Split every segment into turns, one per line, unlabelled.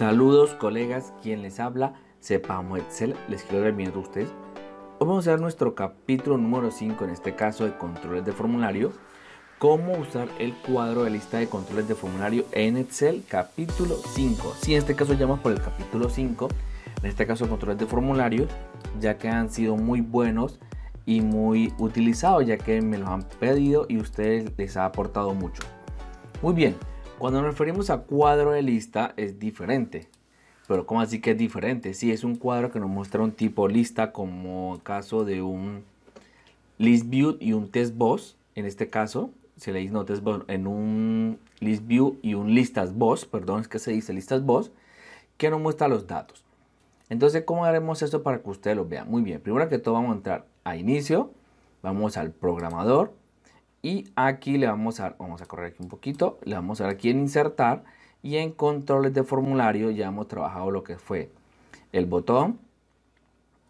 Saludos colegas, quien les habla, sepamos Excel, les quiero dar bien a ustedes. vamos a ver nuestro capítulo número 5, en este caso de controles de formulario. Cómo usar el cuadro de lista de controles de formulario en Excel, capítulo 5. Si en este caso llamamos por el capítulo 5, en este caso controles de formulario, ya que han sido muy buenos y muy utilizados, ya que me los han pedido y ustedes les ha aportado mucho. Muy bien, cuando nos referimos a cuadro de lista es diferente. Pero ¿cómo así que es diferente? sí, es un cuadro que nos muestra un tipo lista como el caso de un list view y un test boss. En este caso, se le dice no test en un list view y un listas boss, perdón, es que se dice listas boss, que nos muestra los datos. Entonces, ¿cómo haremos esto para que ustedes lo vean? Muy bien, primero que todo vamos a entrar a inicio, vamos al programador, y aquí le vamos a dar, vamos a correr aquí un poquito, le vamos a dar aquí en insertar y en controles de formulario ya hemos trabajado lo que fue el botón,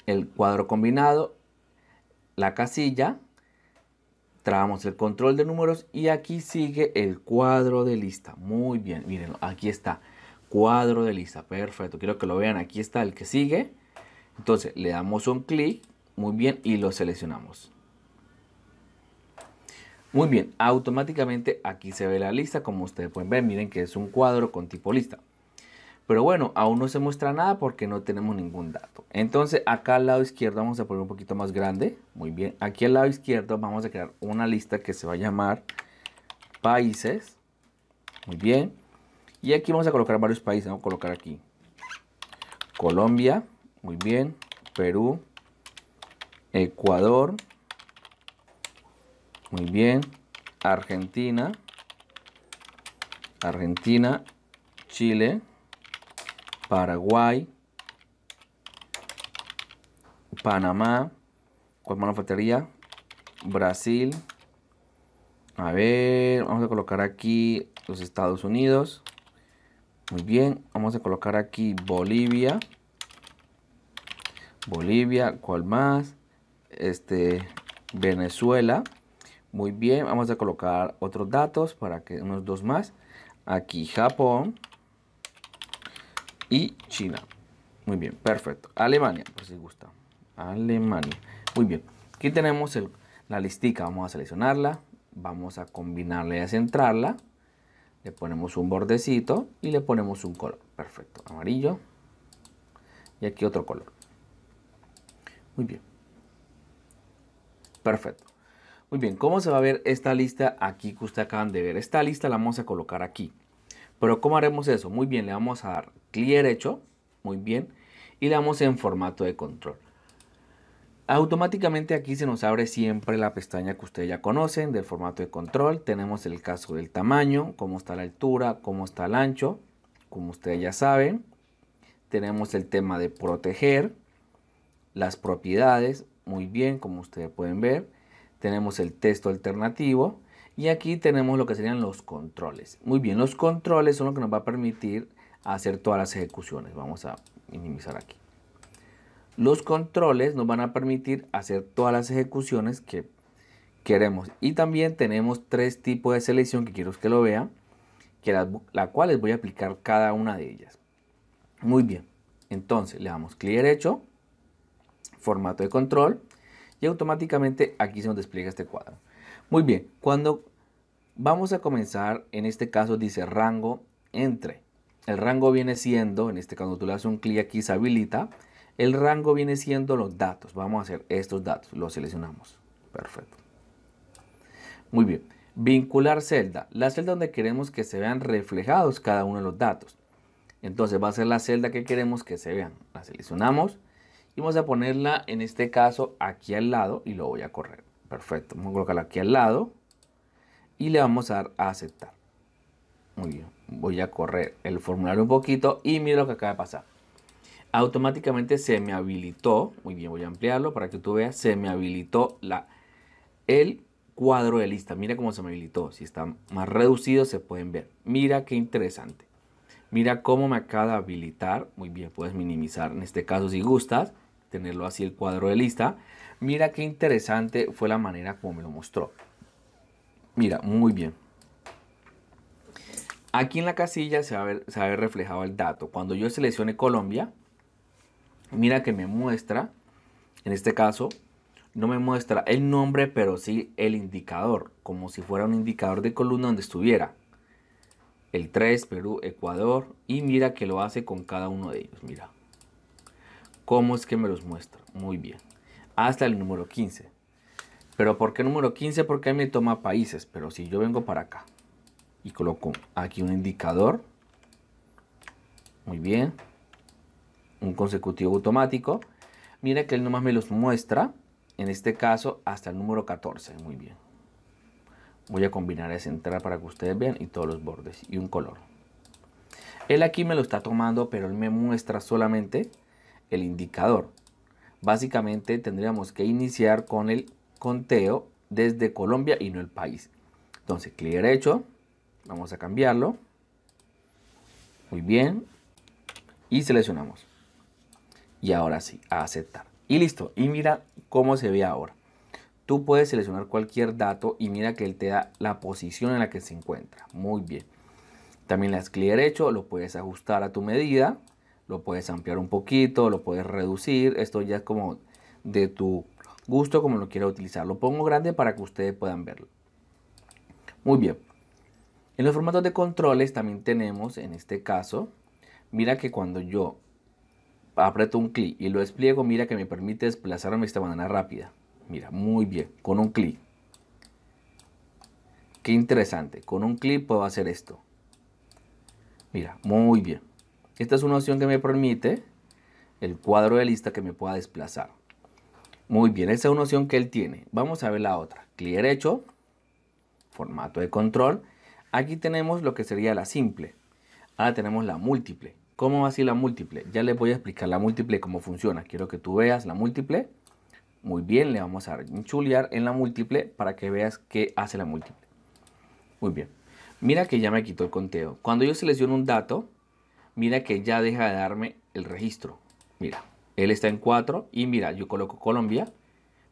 el cuadro combinado, la casilla, trabamos el control de números y aquí sigue el cuadro de lista. Muy bien, miren, aquí está, cuadro de lista, perfecto, quiero que lo vean, aquí está el que sigue. Entonces le damos un clic, muy bien, y lo seleccionamos. Muy bien, automáticamente aquí se ve la lista, como ustedes pueden ver, miren que es un cuadro con tipo lista. Pero bueno, aún no se muestra nada porque no tenemos ningún dato. Entonces acá al lado izquierdo vamos a poner un poquito más grande. Muy bien, aquí al lado izquierdo vamos a crear una lista que se va a llamar países. Muy bien. Y aquí vamos a colocar varios países, vamos a colocar aquí. Colombia, muy bien. Perú, Ecuador, muy bien. Argentina. Argentina. Chile. Paraguay. Panamá. ¿Cuál más nos faltaría? Brasil. A ver, vamos a colocar aquí los Estados Unidos. Muy bien, vamos a colocar aquí Bolivia. Bolivia, ¿cuál más? Este, Venezuela. Muy bien, vamos a colocar otros datos para que unos dos más. Aquí Japón y China. Muy bien, perfecto. Alemania, por si gusta. Alemania. Muy bien, aquí tenemos la listica. Vamos a seleccionarla, vamos a combinarla y a centrarla. Le ponemos un bordecito y le ponemos un color. Perfecto, amarillo. Y aquí otro color. Muy bien. Perfecto. Muy bien, ¿cómo se va a ver esta lista aquí que ustedes acaban de ver? Esta lista la vamos a colocar aquí. Pero ¿cómo haremos eso? Muy bien, le vamos a dar clic derecho, muy bien, y le damos en formato de control. Automáticamente aquí se nos abre siempre la pestaña que ustedes ya conocen del formato de control. Tenemos el caso del tamaño, cómo está la altura, cómo está el ancho, como ustedes ya saben. Tenemos el tema de proteger, las propiedades, muy bien, como ustedes pueden ver tenemos el texto alternativo y aquí tenemos lo que serían los controles. Muy bien, los controles son lo que nos va a permitir hacer todas las ejecuciones. Vamos a minimizar aquí. Los controles nos van a permitir hacer todas las ejecuciones que queremos. Y también tenemos tres tipos de selección que quiero que lo vean, que las la cuales voy a aplicar cada una de ellas. Muy bien, entonces le damos clic derecho, formato de control, y automáticamente aquí se nos despliega este cuadro. Muy bien, cuando vamos a comenzar, en este caso dice rango entre. El rango viene siendo, en este caso tú le haces un clic aquí, se habilita. El rango viene siendo los datos. Vamos a hacer estos datos, los seleccionamos. Perfecto. Muy bien. Vincular celda. La celda donde queremos que se vean reflejados cada uno de los datos. Entonces va a ser la celda que queremos que se vean. La seleccionamos y vamos a ponerla en este caso aquí al lado y lo voy a correr. Perfecto, vamos a colocarla aquí al lado y le vamos a dar a aceptar. Muy bien, voy a correr el formulario un poquito y mira lo que acaba de pasar. Automáticamente se me habilitó, muy bien, voy a ampliarlo para que tú veas, se me habilitó la, el cuadro de lista. Mira cómo se me habilitó, si está más reducido se pueden ver. Mira qué interesante. Mira cómo me acaba de habilitar. Muy bien, puedes minimizar en este caso si gustas tenerlo así el cuadro de lista. Mira qué interesante fue la manera como me lo mostró. Mira, muy bien. Aquí en la casilla se va, a ver, se reflejado el dato. Cuando yo seleccione Colombia, mira que me muestra, en este caso, no me muestra el nombre, pero sí el indicador, como si fuera un indicador de columna donde estuviera. El 3, Perú, Ecuador, y mira que lo hace con cada uno de ellos, mira. ¿Cómo es que me los muestra? Muy bien. Hasta el número 15. ¿Pero por qué número 15? Porque ahí me toma países. Pero si yo vengo para acá y coloco aquí un indicador. Muy bien. Un consecutivo automático. Mira que él nomás me los muestra. En este caso hasta el número 14. Muy bien. Voy a combinar esa entrada para que ustedes vean y todos los bordes y un color. Él aquí me lo está tomando, pero él me muestra solamente el indicador. Básicamente tendríamos que iniciar con el conteo desde Colombia y no el país. Entonces, clic derecho, vamos a cambiarlo. Muy bien. Y seleccionamos. Y ahora sí, a aceptar. Y listo. Y mira cómo se ve ahora. Tú puedes seleccionar cualquier dato y mira que él te da la posición en la que se encuentra. Muy bien. También las clic derecho, lo puedes ajustar a tu medida. Lo puedes ampliar un poquito, lo puedes reducir. Esto ya es como de tu gusto, como lo quieras utilizar. Lo pongo grande para que ustedes puedan verlo. Muy bien. En los formatos de controles también tenemos, en este caso, mira que cuando yo aprieto un clic y lo despliego, mira que me permite desplazarme esta manera rápida. Mira, muy bien, con un clic. Qué interesante, con un clic puedo hacer esto. Mira, muy bien. Esta es una opción que me permite el cuadro de lista que me pueda desplazar. Muy bien, esa es una opción que él tiene. Vamos a ver la otra. Clic derecho, formato de control. Aquí tenemos lo que sería la simple. Ahora tenemos la múltiple. ¿Cómo va ser la múltiple? Ya les voy a explicar la múltiple cómo funciona. Quiero que tú veas la múltiple. Muy bien, le vamos a enchulear en la múltiple para que veas qué hace la múltiple. Muy bien. Mira que ya me quitó el conteo. Cuando yo selecciono un dato, mira que ya deja de darme el registro. Mira, él está en 4 y mira, yo coloco Colombia,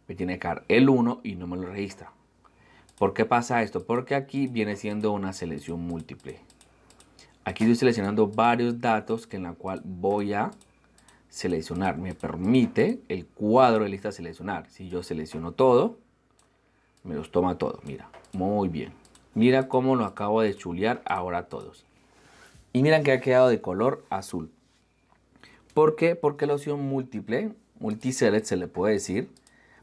me tiene que dar el 1 y no me lo registra. ¿Por qué pasa esto? Porque aquí viene siendo una selección múltiple. Aquí estoy seleccionando varios datos que en la cual voy a seleccionar. Me permite el cuadro de lista seleccionar. Si yo selecciono todo, me los toma todo Mira, muy bien. Mira cómo lo acabo de chulear ahora todos. Y miran que ha quedado de color azul. ¿Por qué? Porque la opción múltiple, multiselect se le puede decir,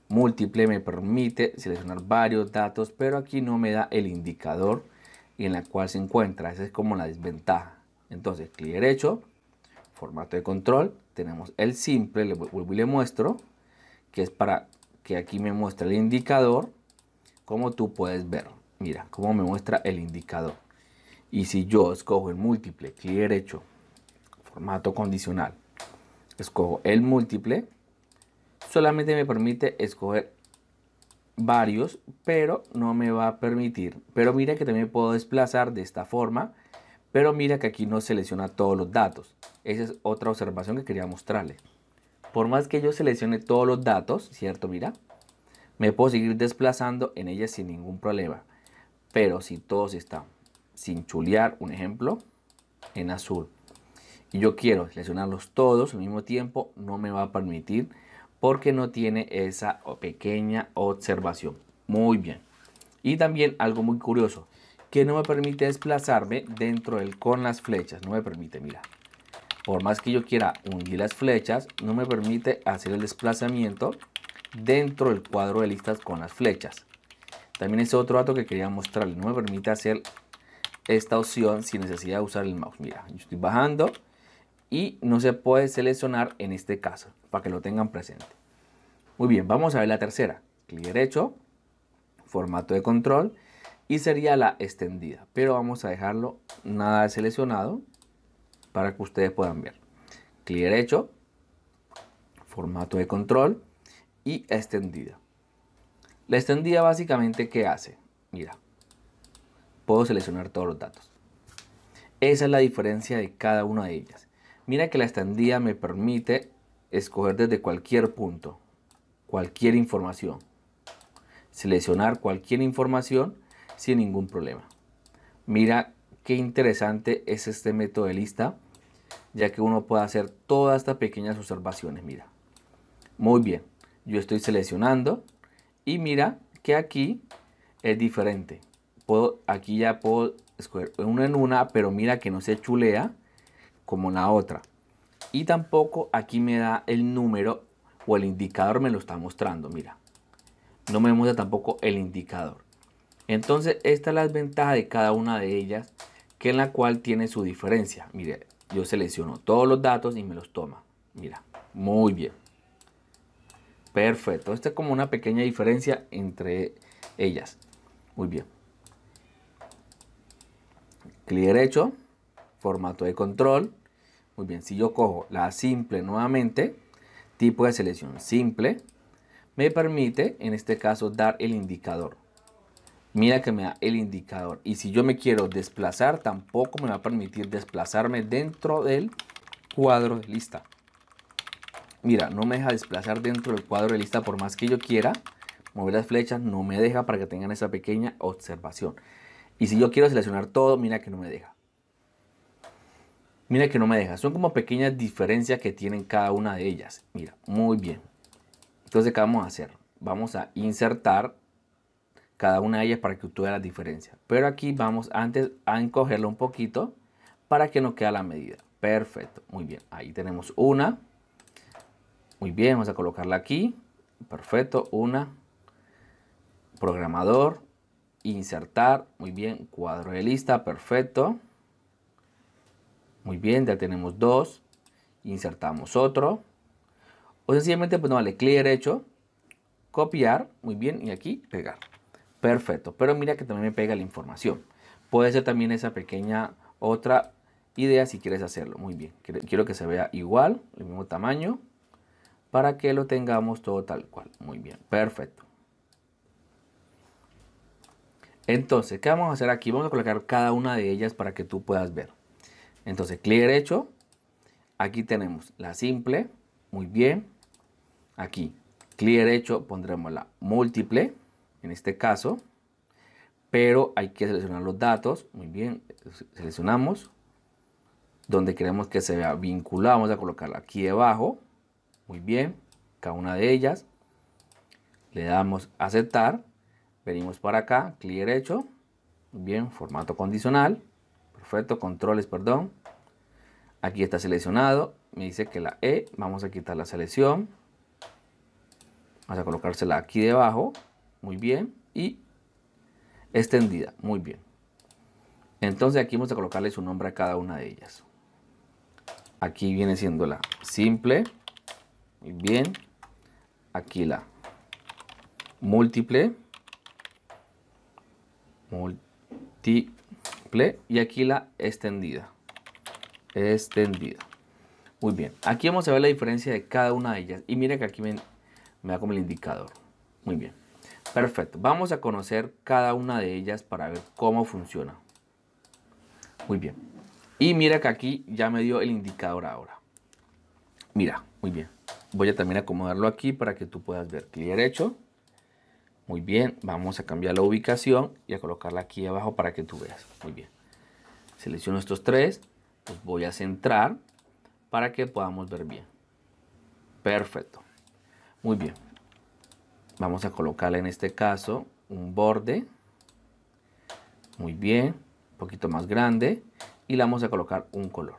múltiple me permite seleccionar varios datos, pero aquí no me da el indicador en la cual se encuentra. Esa es como la desventaja. Entonces, clic derecho, formato de control, tenemos el simple, le vuelvo y le muestro, que es para que aquí me muestre el indicador, como tú puedes ver. Mira, cómo me muestra el indicador. Y si yo escojo el múltiple, clic derecho, formato condicional, escojo el múltiple, solamente me permite escoger varios, pero no me va a permitir. Pero mira que también puedo desplazar de esta forma, pero mira que aquí no selecciona todos los datos. Esa es otra observación que quería mostrarles. Por más que yo seleccione todos los datos, ¿cierto? Mira, me puedo seguir desplazando en ella sin ningún problema. Pero si todos están sin chulear, un ejemplo, en azul. Y yo quiero seleccionarlos todos al mismo tiempo, no me va a permitir porque no tiene esa pequeña observación. Muy bien. Y también algo muy curioso, que no me permite desplazarme dentro del con las flechas. No me permite, mira. Por más que yo quiera hundir las flechas, no me permite hacer el desplazamiento dentro del cuadro de listas con las flechas. También es otro dato que quería mostrarle No me permite hacer esta opción sin necesidad de usar el mouse. Mira, yo estoy bajando y no se puede seleccionar en este caso, para que lo tengan presente. Muy bien, vamos a ver la tercera. Clic derecho, formato de control y sería la extendida. Pero vamos a dejarlo nada seleccionado para que ustedes puedan ver. Clic derecho, formato de control y extendida. La extendida básicamente ¿qué hace? Mira, puedo seleccionar todos los datos. Esa es la diferencia de cada una de ellas. Mira que la estandía me permite escoger desde cualquier punto, cualquier información. Seleccionar cualquier información sin ningún problema. Mira qué interesante es este método de lista, ya que uno puede hacer todas estas pequeñas observaciones. Mira, muy bien, yo estoy seleccionando y mira que aquí es diferente puedo, aquí ya puedo escoger una en una, pero mira que no se chulea como la otra. Y tampoco aquí me da el número o el indicador me lo está mostrando, mira. No me muestra tampoco el indicador. Entonces, esta es la ventaja de cada una de ellas, que en la cual tiene su diferencia. Mire, yo selecciono todos los datos y me los toma. Mira, muy bien. Perfecto. Esta es como una pequeña diferencia entre ellas. Muy bien clic derecho, formato de control. Muy bien, si yo cojo la simple nuevamente, tipo de selección simple, me permite en este caso dar el indicador. Mira que me da el indicador. Y si yo me quiero desplazar, tampoco me va a permitir desplazarme dentro del cuadro de lista. Mira, no me deja desplazar dentro del cuadro de lista por más que yo quiera. Mover las flechas no me deja para que tengan esa pequeña observación. Y si yo quiero seleccionar todo, mira que no me deja. Mira que no me deja. Son como pequeñas diferencias que tienen cada una de ellas. Mira, muy bien. Entonces, ¿qué vamos a hacer? Vamos a insertar cada una de ellas para que tú veas la diferencia. Pero aquí vamos antes a encogerlo un poquito para que no quede la medida. Perfecto, muy bien. Ahí tenemos una. Muy bien, vamos a colocarla aquí. Perfecto, una. Programador, insertar, muy bien, cuadro de lista, perfecto. Muy bien, ya tenemos dos, insertamos otro. O sencillamente, pues no vale, clic derecho, copiar, muy bien, y aquí pegar. Perfecto, pero mira que también me pega la información. Puede ser también esa pequeña otra idea si quieres hacerlo. Muy bien, quiero que se vea igual, el mismo tamaño, para que lo tengamos todo tal cual. Muy bien, perfecto. Entonces, ¿qué vamos a hacer aquí? Vamos a colocar cada una de ellas para que tú puedas ver. Entonces, clic derecho. Aquí tenemos la simple. Muy bien. Aquí, clic derecho, pondremos la múltiple. En este caso. Pero hay que seleccionar los datos. Muy bien. Seleccionamos. Donde queremos que se vea vinculado. Vamos a colocarla aquí debajo. Muy bien. Cada una de ellas. Le damos aceptar Venimos para acá, clic derecho. Bien, formato condicional. Perfecto, controles, perdón. Aquí está seleccionado. Me dice que la E, vamos a quitar la selección. Vamos a colocársela aquí debajo. Muy bien. Y extendida. Muy bien. Entonces aquí vamos a colocarle su nombre a cada una de ellas. Aquí viene siendo la simple. Muy bien. Aquí la múltiple multiple y aquí la extendida. Extendida. Muy bien, aquí vamos a ver la diferencia de cada una de ellas. Y mira que aquí me, me da como el indicador. Muy bien, perfecto. Vamos a conocer cada una de ellas para ver cómo funciona. Muy bien. Y mira que aquí ya me dio el indicador ahora. Mira, muy bien. Voy a también acomodarlo aquí para que tú puedas ver. Clic derecho, muy bien, vamos a cambiar la ubicación y a colocarla aquí abajo para que tú veas. Muy bien. Selecciono estos tres, los voy a centrar para que podamos ver bien. Perfecto. Muy bien. Vamos a colocarle en este caso un borde. Muy bien, un poquito más grande y le vamos a colocar un color.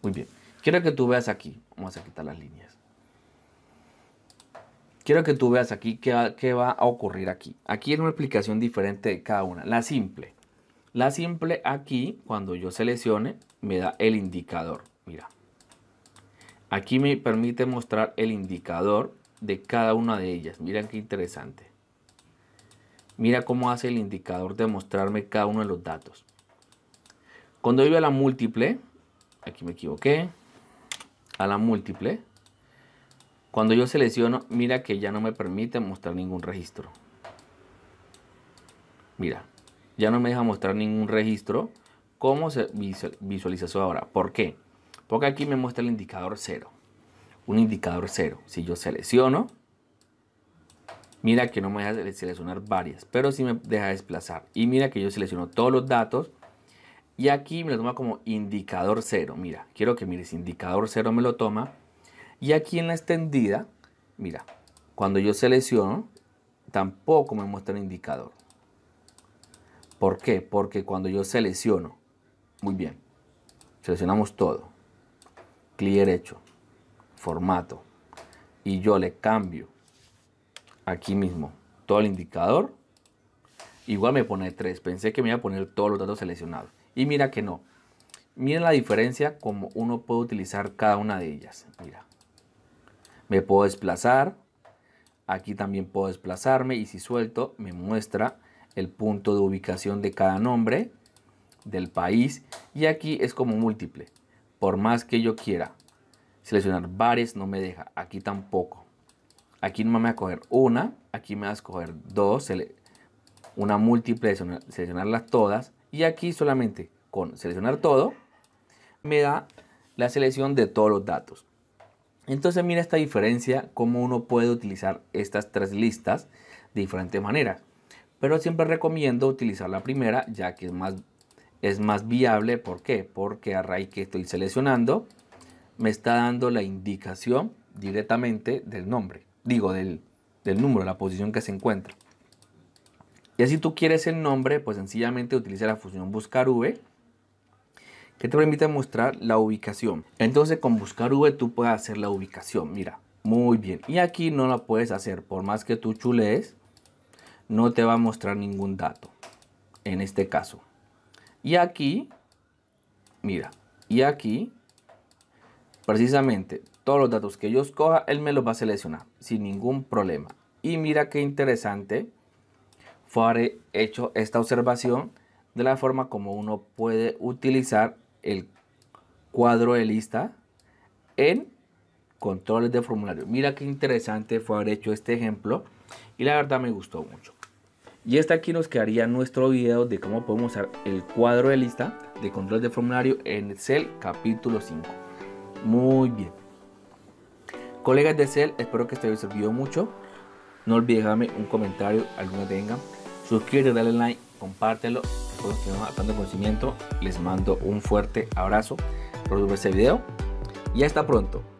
Muy bien. Quiero que tú veas aquí. Vamos a quitar las líneas. Quiero que tú veas aquí qué va, a ocurrir aquí. Aquí hay una explicación diferente de cada una. La simple. La simple aquí, cuando yo seleccione, me da el indicador. Mira. Aquí me permite mostrar el indicador de cada una de ellas. Mira qué interesante. Mira cómo hace el indicador de mostrarme cada uno de los datos. Cuando yo a la múltiple, aquí me equivoqué, a la múltiple, cuando yo selecciono, mira que ya no me permite mostrar ningún registro. Mira, ya no me deja mostrar ningún registro. ¿Cómo se visualiza eso ahora? ¿Por qué? Porque aquí me muestra el indicador cero. Un indicador cero. Si yo selecciono, mira que no me deja seleccionar varias, pero sí me deja desplazar. Y mira que yo selecciono todos los datos y aquí me lo toma como indicador 0. Mira, quiero que mires, indicador 0 me lo toma y aquí en la extendida, mira, cuando yo selecciono, tampoco me muestra el indicador. ¿Por qué? Porque cuando yo selecciono, muy bien, seleccionamos todo, clic derecho, formato, y yo le cambio aquí mismo todo el indicador, igual me pone 3. Pensé que me iba a poner todos los datos seleccionados. Y mira que no. Miren la diferencia como uno puede utilizar cada una de ellas. Mira. Me puedo desplazar. Aquí también puedo desplazarme y si suelto me muestra el punto de ubicación de cada nombre del país y aquí es como múltiple. Por más que yo quiera seleccionar bares no me deja, aquí tampoco. Aquí no me va a coger una, aquí me va a escoger dos, una múltiple, seleccionar, seleccionarlas todas y aquí solamente con seleccionar todo me da la selección de todos los datos. Entonces mira esta diferencia, cómo uno puede utilizar estas tres listas de diferente manera. Pero siempre recomiendo utilizar la primera, ya que es más, es más viable. ¿Por qué? Porque a raíz que estoy seleccionando, me está dando la indicación directamente del nombre. Digo, del, número, la posición que se encuentra. Y así tú quieres el nombre, pues sencillamente utiliza la función buscar V que te permite mostrar la ubicación. Entonces con buscar V tú puedes hacer la ubicación, mira, muy bien. Y aquí no la puedes hacer, por más que tú chulees, no te va a mostrar ningún dato, en este caso. Y aquí, mira, y aquí, precisamente, todos los datos que yo escoja, él me los va a seleccionar, sin ningún problema. Y mira qué interesante fue hecho esta observación de la forma como uno puede utilizar el cuadro de lista en controles de formulario. Mira qué interesante fue haber hecho este ejemplo y la verdad me gustó mucho. Y hasta aquí nos quedaría nuestro video de cómo podemos usar el cuadro de lista de control de formulario en Excel capítulo 5. Muy bien. Colegas de Excel, espero que este les sirvió mucho. No olvides dejarme un comentario, alguna tenga. Suscríbete, dale like compártelo, continuamos hablando conocimiento. Les mando un fuerte abrazo por ver este video y hasta pronto.